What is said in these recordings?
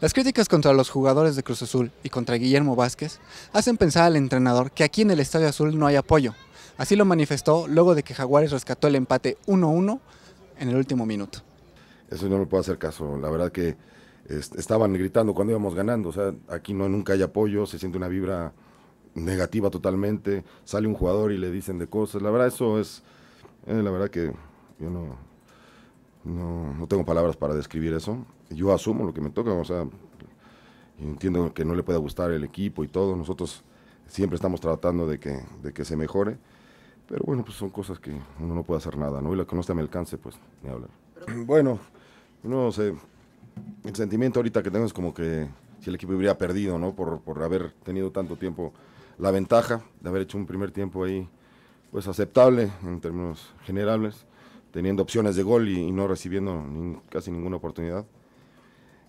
Las críticas contra los jugadores de Cruz Azul y contra Guillermo Vázquez hacen pensar al entrenador que aquí en el Estadio Azul no hay apoyo. Así lo manifestó luego de que Jaguares rescató el empate 1-1 en el último minuto. Eso no me puedo hacer caso. La verdad que estaban gritando cuando íbamos ganando. O sea, aquí no, nunca hay apoyo, se siente una vibra negativa totalmente. Sale un jugador y le dicen de cosas. La verdad, eso es. Eh, la verdad que yo no, no, tengo palabras para describir eso. Yo asumo lo que me toca, sea, entiendo que no le pueda gustar el equipo y todo. Nosotros siempre estamos tratando de que, de que se mejore. Pero bueno, pues son cosas que uno no puede hacer nada, ¿no? Y la que no está a alcance, pues ni hablar. Bueno, no sé. El sentimiento ahorita que tengo es como que si el equipo hubiera perdido, ¿no? Por, haber tenido tanto tiempo la ventaja de haber hecho un primer tiempo ahí, pues aceptable en términos generales teniendo opciones de gol y, no recibiendo casi ninguna oportunidad.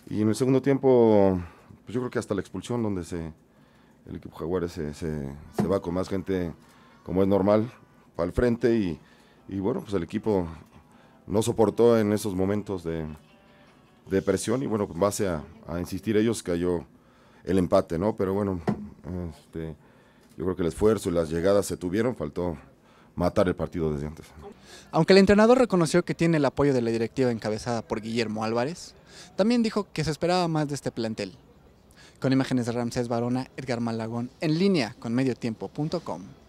Y en el segundo tiempo, pues yo creo que hasta la expulsión, donde el equipo Jaguares se, va con más gente, como es normal, para al frente y, bueno, pues el equipo no soportó en esos momentos de, presión y bueno, en base a, insistir ellos cayó el empate, ¿no? Pero bueno, este, yo creo que el esfuerzo y las llegadas se tuvieron, faltó matar el partido desde antes. Aunque el entrenador reconoció que tiene el apoyo de la directiva encabezada por Guillermo Álvarez, también dijo que se esperaba más de este plantel. Con imágenes de Ramsés Barona, Edgar Malagón, en línea con mediotiempo.com.